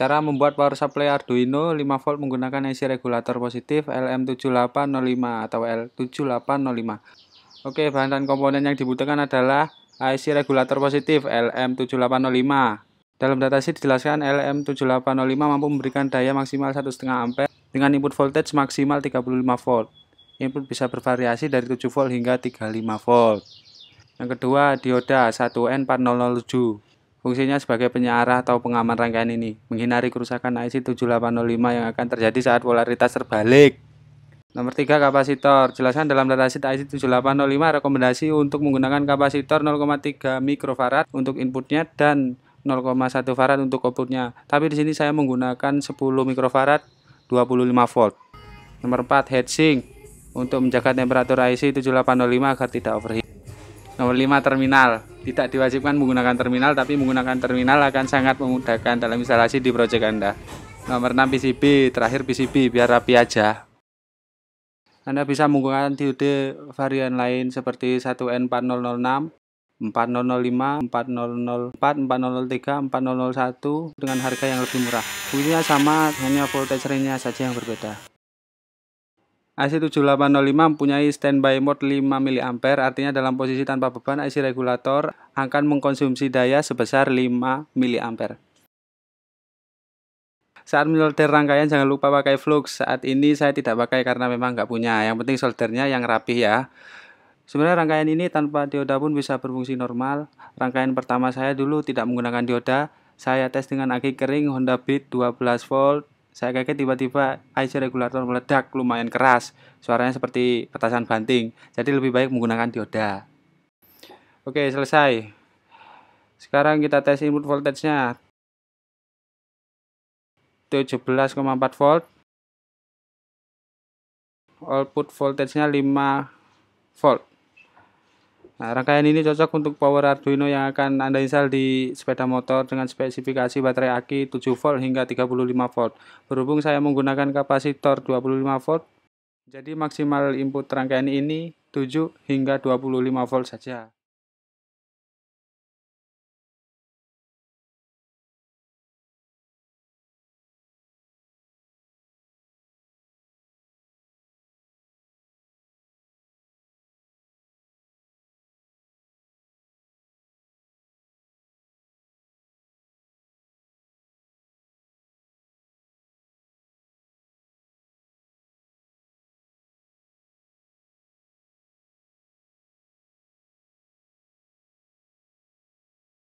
Cara membuat power supply Arduino 5 volt menggunakan IC regulator positif LM7805 atau L7805. Oke, bahan dan komponen yang dibutuhkan adalah IC regulator positif LM7805. Dalam datasheet dijelaskan LM7805 mampu memberikan daya maksimal 1,5 ampere dengan input voltage maksimal 35 volt. Input bisa bervariasi dari 7 volt hingga 35 volt. Yang kedua, dioda 1N4007. Fungsinya sebagai penyarah atau pengaman rangkaian ini, menghindari kerusakan IC 7805 yang akan terjadi saat polaritas terbalik. Nomor 3 kapasitor. Jelaskan dalam data sheet IC 7805 rekomendasi untuk menggunakan kapasitor 0,3 mikrofarad untuk inputnya dan 0,1 farad untuk outputnya. Tapi di sini saya menggunakan 10 mikrofarad 25 volt. Nomor 4 heatsink untuk menjaga temperatur IC 7805 agar tidak overheat. Nomor 5 terminal tidak diwajibkan menggunakan terminal tapi menggunakan terminal akan sangat memudahkan dalam instalasi di project Anda. Nomor 6 PCB, terakhir PCB biar rapi aja. Anda bisa menggunakan diode varian lain seperti 1N4006, 4005, 4004, 4003, 4001 dengan harga yang lebih murah. Ini sama, hanya voltage range-nya saja yang berbeda ac 7805 mempunyai standby mode 5 mA artinya dalam posisi tanpa beban AC regulator akan mengkonsumsi daya sebesar 5 mA. Saat menyolder rangkaian jangan lupa pakai flux. Saat ini saya tidak pakai karena memang nggak punya. Yang penting soldernya yang rapih ya. Sebenarnya rangkaian ini tanpa dioda pun bisa berfungsi normal. Rangkaian pertama saya dulu tidak menggunakan dioda. Saya tes dengan aki kering Honda Beat 12 volt saya kaget tiba-tiba IC regulator meledak lumayan keras. Suaranya seperti petasan banting. Jadi lebih baik menggunakan dioda. Oke, selesai. Sekarang kita tes input voltage-nya. 17,4 volt. Output voltage-nya 5 volt. Nah, rangkaian ini cocok untuk power Arduino yang akan Anda install di sepeda motor dengan spesifikasi baterai aki 7 volt hingga 35 volt. Berhubung saya menggunakan kapasitor 25 volt, jadi maksimal input rangkaian ini 7 hingga 25 volt saja.